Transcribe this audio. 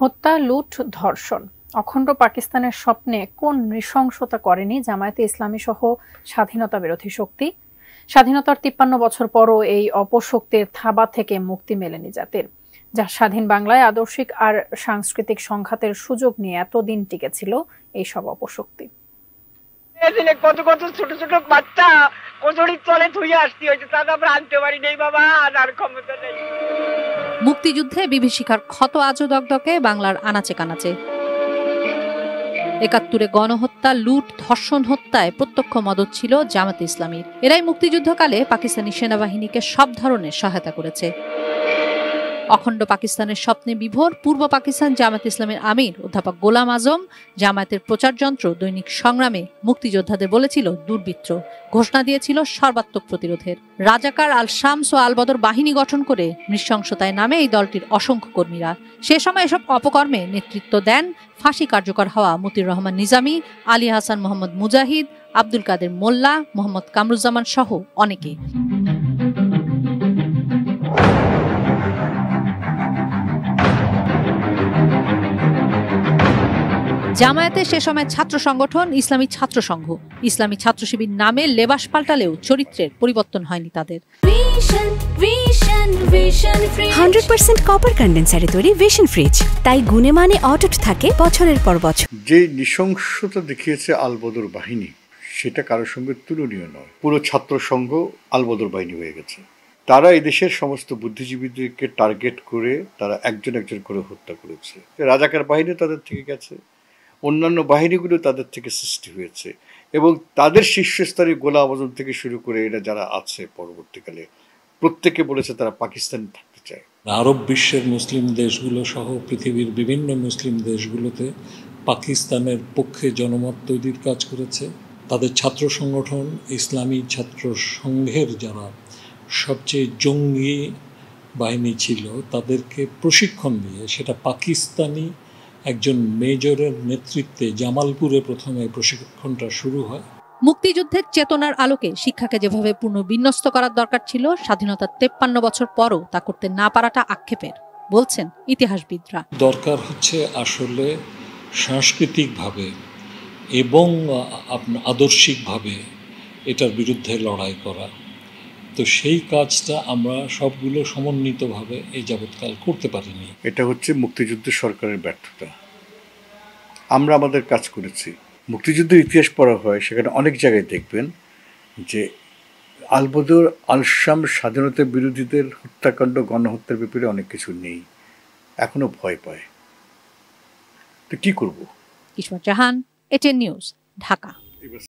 হত্যা লুট ধর্ষণ অখণ্ড পাকিস্তানের স্বপ্নে কোন নৃশংসতা করেনি জামায়াতে ইসলামী সহ স্বাধীনতা বিরোধী শক্তি স্বাধীনতার তিপ্পান্ন বছর পরও এই অপশক্তির থাবা থেকে মুক্তি মেলেনি জাতির যা স্বাধীন বাংলায় আদর্শিক আর সাংস্কৃতিক সংঘাতের সুযোগ নিয়ে এতদিন টিকেছিল এই সব অপশক্তি কত কত ছোট ছোট বাচ্চা কচুরির তলে ধুয়ে আসতে হয়েছে তা আমরা আনতে পারি নেই বাবা আর ক্ষমতা নেই মুক্তিযুদ্ধে বিভীষিকার ক্ষত আজও দগদকে বাংলার আনাচে কানাচে একাত্তরে গণহত্যা লুট ধর্ষণ হত্যায় প্রত্যক্ষ মদত ছিল জামাতে ইসলামীর এরাই মুক্তিযুদ্ধকালে পাকিস্তানি সেনাবাহিনীকে সব ধরনের সহায়তা করেছে অখণ্ড পাকিস্তানের স্বপ্নে বিভোর পূর্ব পাকিস্তান জামাত ইসলামের আমির অধ্যাপক গোলাম আজম জামায়াতের প্রচারযন্ত্র দৈনিক সংগ্রামে মুক্তিযোদ্ধাদের বলেছিল দুর্বৃত্ত ঘোষণা দিয়েছিল সর্বাত্মক প্রতিরোধের রাজাকার আল শামস ও আলবদর বাহিনী গঠন করে নৃশংসতায় নামে এই দলটির অসংখ্য কর্মীরা সে সময় এসব অপকর্মে নেতৃত্ব দেন ফাঁসি কার্যকর হওয়া মতির রহমান নিজামী আলী হাসান মোহাম্মদ মুজাহিদ আব্দুল কাদের মোল্লা মোহাম্মদ কামরুজ্জামান সহ অনেকে জামায়াতে সে সময় ছাত্র সংগঠন ইসলামী ছাত্র সংঘ ইসলামী ছাত্র শিবির নামে লেবাস পাল্টালেও চরিত্রের পরিবর্তন হয়নি তাদের হান্ড্রেড পার্সেন্ট কপার কন্ডেন্সারে তৈরি ভিশন ফ্রিজ তাই গুণে মানে অটুট থাকে বছরের পর বছর যে নৃশংসতা দেখিয়েছে আলবদর বাহিনী সেটা কারোর সঙ্গে তুলনীয় নয় পুরো ছাত্র সংঘ আলবদর বাহিনী হয়ে গেছে তারা দেশের সমস্ত বুদ্ধিজীবীদেরকে টার্গেট করে তারা একজন একজন করে হত্যা করেছে রাজাকার বাহিনী তাদের থেকে গেছে অন্যান্য বাহিনীগুলো তাদের থেকে সৃষ্টি হয়েছে এবং তাদের শীর্ষস্তরে গোলা আবাজন থেকে শুরু করে এরা যারা আছে পরবর্তীকালে প্রত্যেকে বলেছে তারা পাকিস্তানে থাকতে চায় আরব বিশ্বের মুসলিম দেশগুলো সহ পৃথিবীর বিভিন্ন মুসলিম দেশগুলোতে পাকিস্তানের পক্ষে জনমত তৈরির কাজ করেছে তাদের ছাত্র সংগঠন ইসলামী ছাত্র সংঘের যারা সবচেয়ে জঙ্গি বাহিনী ছিল তাদেরকে প্রশিক্ষণ দিয়ে সেটা পাকিস্তানি একজন মেজরের নেতৃত্বে জামালপুরে প্রথমে প্রশিক্ষণটা শুরু হয় মুক্তিযুদ্ধের চেতনার আলোকে শিক্ষাকে যেভাবে পূর্ণ বিন্যস্ত করার দরকার ছিল স্বাধীনতার তেপ্পান্ন বছর পরও তা করতে না পারাটা আক্ষেপের বলছেন ইতিহাসবিদরা দরকার হচ্ছে আসলে সাংস্কৃতিকভাবে এবং আদর্শিকভাবে এটার বিরুদ্ধে লড়াই করা তো সেই কাজটা আমরা সবগুলো সমন্বিতভাবে এই যাবৎকাল করতে পারিনি এটা হচ্ছে মুক্তিযুদ্ধ সরকারের ব্যর্থতা আমরা আমাদের কাজ করেছি মুক্তিযুদ্ধের ইতিহাস পড়া হয় সেখানে অনেক জায়গায় দেখবেন যে আলবদর আলসাম স্বাধীনতা বিরোধীদের হত্যাকাণ্ড গণহত্যার ব্যাপারে অনেক কিছু নেই এখনো ভয় পায় তো কি করবো কিশোর জাহান এটেন নিউজ ঢাকা